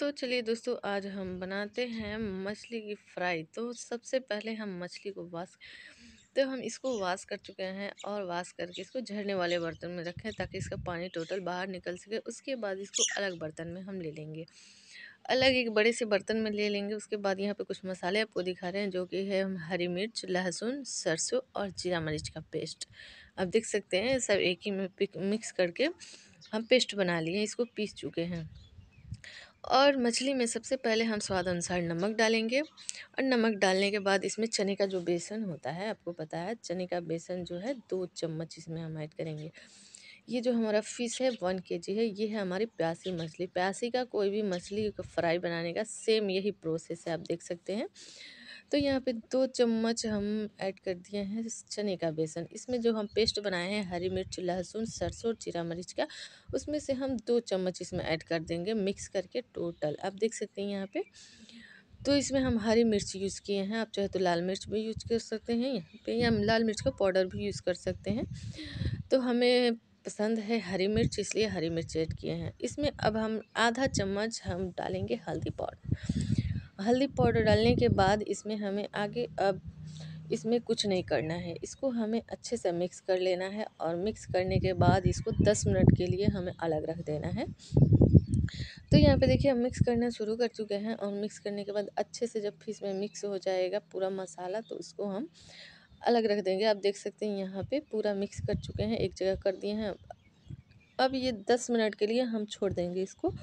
तो चलिए दोस्तों आज हम बनाते हैं मछली की फ्राई तो सबसे पहले हम मछली को वाश तो हम इसको वाश कर चुके हैं और वाश करके इसको झड़ने वाले बर्तन में रखें ताकि इसका पानी टोटल बाहर निकल सके उसके बाद इसको अलग बर्तन में हम ले लेंगे अलग एक बड़े से बर्तन में ले लेंगे उसके बाद यहाँ पे कुछ मसाले आपको दिखा रहे हैं जो कि है हम हरी मिर्च लहसुन सरसों और जीरा मरीच का पेस्ट आप देख सकते हैं सब एक ही में मिक्स करके हम पेस्ट बना लिए इसको पीस चुके हैं और मछली में सबसे पहले हम स्वाद अनुसार नमक डालेंगे और नमक डालने के बाद इसमें चने का जो बेसन होता है आपको पता है चने का बेसन जो है दो चम्मच इसमें हम ऐड करेंगे ये जो हमारा फ़िश है वन के जी है ये है हमारी प्यासी मछली प्यासी का कोई भी मछली फ्राई बनाने का सेम यही प्रोसेस है आप देख सकते हैं तो यहाँ पे दो चम्मच हम ऐड कर दिए हैं चने का बेसन इसमें जो हम पेस्ट बनाए हैं हरी मिर्च लहसुन सरसों और जीरा मिर्च का उसमें से हम दो चम्मच इसमें ऐड कर देंगे मिक्स करके टोटल आप देख सकते हैं यहाँ पे तो इसमें हम हरी मिर्च यूज़ किए हैं आप चाहे तो लाल मिर्च भी यूज कर सकते हैं यहाँ पे या लाल मिर्च का पाउडर भी यूज़ कर सकते हैं तो हमें पसंद है हरी मिर्च इसलिए हरी मिर्च ऐड किए हैं इसमें अब हम आधा चम्मच हम डालेंगे हल्दी पाउडर हल्दी पाउडर डालने के बाद इसमें हमें आगे अब इसमें कुछ नहीं करना है इसको हमें अच्छे से मिक्स कर लेना है और मिक्स करने के बाद इसको दस मिनट के लिए हमें अलग रख देना है तो यहाँ पे देखिए हम मिक्स करना शुरू कर चुके हैं और मिक्स करने के बाद अच्छे से जब फिर इसमें मिक्स हो जाएगा पूरा मसाला तो उसको हम अलग रख देंगे आप देख सकते हैं यहाँ पर पूरा मिक्स कर चुके हैं एक जगह कर दिए हैं अब ये दस मिनट के लिए हम छोड़ देंगे इसको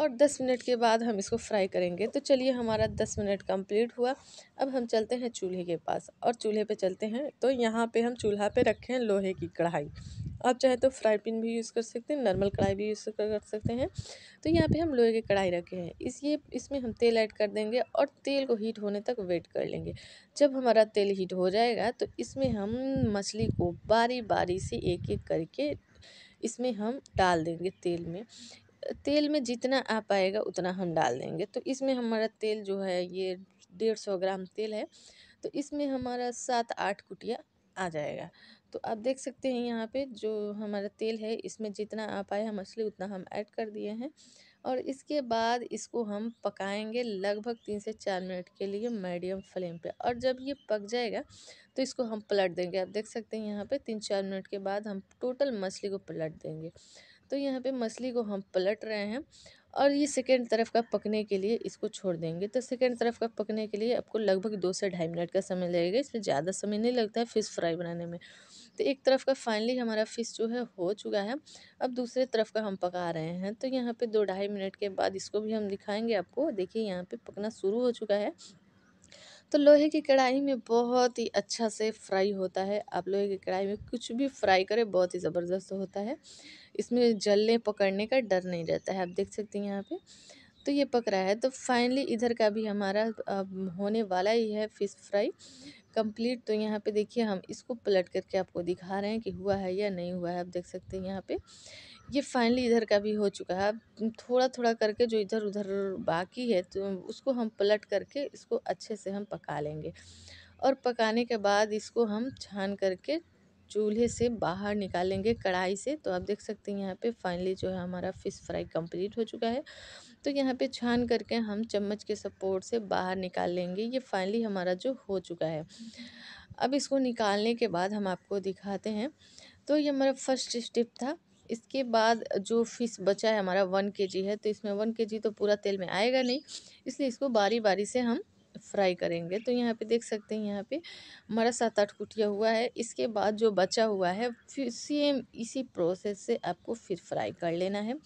और दस मिनट के बाद हम इसको फ्राई करेंगे तो चलिए हमारा दस मिनट कंप्लीट हुआ अब हम चलते हैं चूल्हे के पास और चूल्हे पे चलते हैं तो यहाँ पे हम चूल्हा पे रखे हैं लोहे की कढ़ाई आप चाहे तो फ्राई पिन भी यूज़ कर सकते हैं नॉर्मल कढ़ाई भी यूज़ कर सकते हैं तो यहाँ पे हम लोहे की कढ़ाई रखे हैं इस ये इसमें हम तेल ऐड कर देंगे और तेल को हीट होने तक वेट कर लेंगे जब हमारा तेल हीट हो जाएगा तो इसमें हम मछली को बारी बारी से एक एक करके इसमें हम डाल देंगे तेल में तेल में जितना आ पाएगा उतना हम डाल देंगे तो इसमें हमारा तेल जो है ये डेढ़ सौ ग्राम तेल है तो इसमें हमारा सात आठ कुटिया आ जाएगा तो आप देख सकते हैं यहाँ पे जो हमारा तेल है इसमें जितना आ पाया मछली उतना हम ऐड कर दिए हैं और इसके बाद इसको हम पकाएंगे लगभग तीन से चार मिनट के लिए मीडियम फ्लेम पे और जब ये पक जाएगा तो इसको हम पलट देंगे आप देख सकते हैं यहाँ पे तीन चार मिनट के बाद हम टोटल मछली को पलट देंगे तो यहाँ पे मछली को हम पलट रहे हैं और ये सेकेंड तरफ का पकने के लिए इसको छोड़ देंगे तो सेकेंड तरफ का पकने के लिए आपको लगभग दो से ढाई मिनट का समय लगेगा इसमें ज़्यादा समय नहीं लगता है फ़िश फ्राई बनाने में तो एक तरफ का फाइनली हमारा फ़िश जो है हो चुका है अब दूसरे तरफ का हम पका रहे हैं तो यहाँ पे दो ढाई मिनट के बाद इसको भी हम दिखाएंगे आपको देखिए यहाँ पे पकना शुरू हो चुका है तो लोहे की कढ़ाई में बहुत ही अच्छा से फ्राई होता है आप लोहे की कढ़ाई में कुछ भी फ्राई करें बहुत ही ज़बरदस्त होता है इसमें जलने पकड़ने का डर नहीं रहता है आप देख सकते हैं यहाँ पे तो ये पक रहा है तो फाइनली इधर का भी हमारा होने वाला ही है फ़िश फ्राई कंप्लीट तो यहाँ पे देखिए हम इसको पलट करके आपको दिखा रहे हैं कि हुआ है या नहीं हुआ है आप देख सकते हैं यहाँ पे ये फाइनली इधर का भी हो चुका है अब थोड़ा थोड़ा करके जो इधर उधर बाकी है तो उसको हम पलट करके इसको अच्छे से हम पका लेंगे और पकाने के बाद इसको हम छान करके चूल्हे से बाहर निकालेंगे कढ़ाई से तो आप देख सकते हैं यहाँ पे फाइनली जो है हमारा फ़िश फ्राई कंप्लीट हो चुका है तो यहाँ पे छान करके हम चम्मच के सपोर्ट से बाहर निकाल लेंगे ये फाइनली हमारा जो हो चुका है अब इसको निकालने के बाद हम आपको दिखाते हैं तो ये हमारा फर्स्ट स्टेप था इसके बाद जो फिश बचा है हमारा वन के है तो इसमें वन के तो पूरा तेल में आएगा नहीं इसलिए इसको बारी बारी से हम फ्राई करेंगे तो यहाँ पे देख सकते हैं यहाँ पे हमारा सात आठ कुटिया हुआ है इसके बाद जो बचा हुआ है फिर सेम इसी प्रोसेस से आपको फिर फ्राई कर लेना है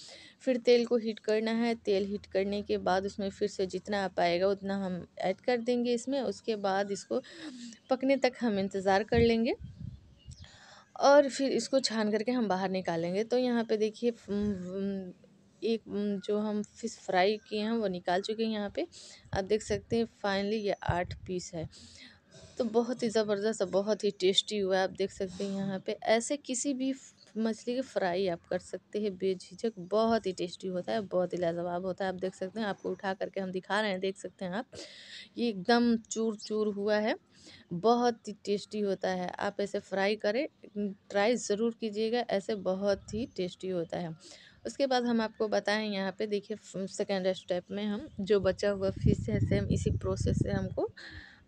फिर तेल को हीट करना है तेल हीट करने के बाद उसमें फिर से जितना आप आएगा उतना हम ऐड कर देंगे इसमें उसके बाद इसको पकने तक हम इंतज़ार कर लेंगे और फिर इसको छान करके हम बाहर निकालेंगे तो यहाँ पे देखिए एक जो हम फिश फ्राई किए हैं वो निकाल चुके हैं यहाँ पे आप देख सकते हैं फाइनली ये आठ पीस है तो बहुत ही ज़बरदस्त बहुत ही टेस्टी हुआ है आप देख सकते हैं यहाँ पे ऐसे किसी भी मछली की फ्राई आप कर सकते हैं बेझिझक बहुत ही टेस्टी होता है बहुत ही लाजवाब होता है आप देख सकते हैं आपको उठा करके हम दिखा रहे हैं देख सकते हैं आप ये एकदम चूर चूर हुआ है बहुत ही टेस्टी होता है आप ऐसे फ्राई करें ट्राई ज़रूर कीजिएगा ऐसे बहुत ही टेस्टी होता है उसके बाद हम आपको बताएं यहाँ पे देखिए सेकेंड स्टेप में हम जो बचा हुआ फिश है सेम इसी प्रोसेस से हमको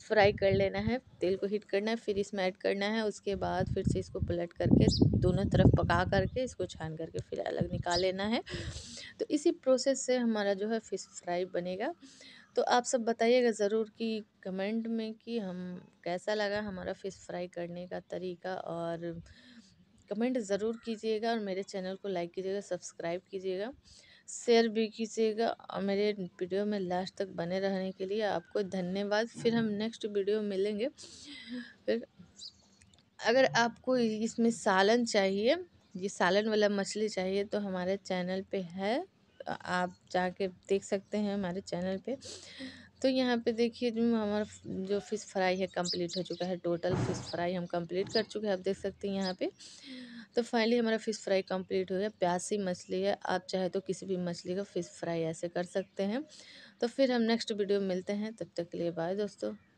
फ्राई कर लेना है तेल को हीट करना है फिर इसमें ऐड करना है उसके बाद फिर से इसको पलट करके दोनों तरफ पका करके इसको छान करके फिर अलग निकाल लेना है तो इसी प्रोसेस से हमारा जो है फ़िश फ्राई बनेगा तो आप सब बताइएगा ज़रूर कि कमेंट में कि हम कैसा लगा हमारा फ़िश फ्राई करने का तरीका और कमेंट ज़रूर कीजिएगा और मेरे चैनल को लाइक कीजिएगा सब्सक्राइब कीजिएगा शेयर भी कीजिएगा और मेरे वीडियो में लास्ट तक बने रहने के लिए आपको धन्यवाद फिर हम नेक्स्ट वीडियो मिलेंगे फिर अगर आपको इसमें सालन चाहिए ये सालन वाला मछली चाहिए तो हमारे चैनल पे है आप जाके देख सकते हैं हमारे चैनल पे तो यहाँ पे देखिए जो हमारा जो फ़िश फ्राई है कंप्लीट हो चुका है टोटल फ़िश फ्राई हम कंप्लीट कर चुके हैं आप देख सकते हैं यहाँ पे तो फाइनली हमारा फ़िश फ्राई कंप्लीट हो गया प्यासी मछली है आप चाहे तो किसी भी मछली का फ़िश फ्राई ऐसे कर सकते हैं तो फिर हम नेक्स्ट वीडियो मिलते हैं तब तक के लिए बाय दोस्तों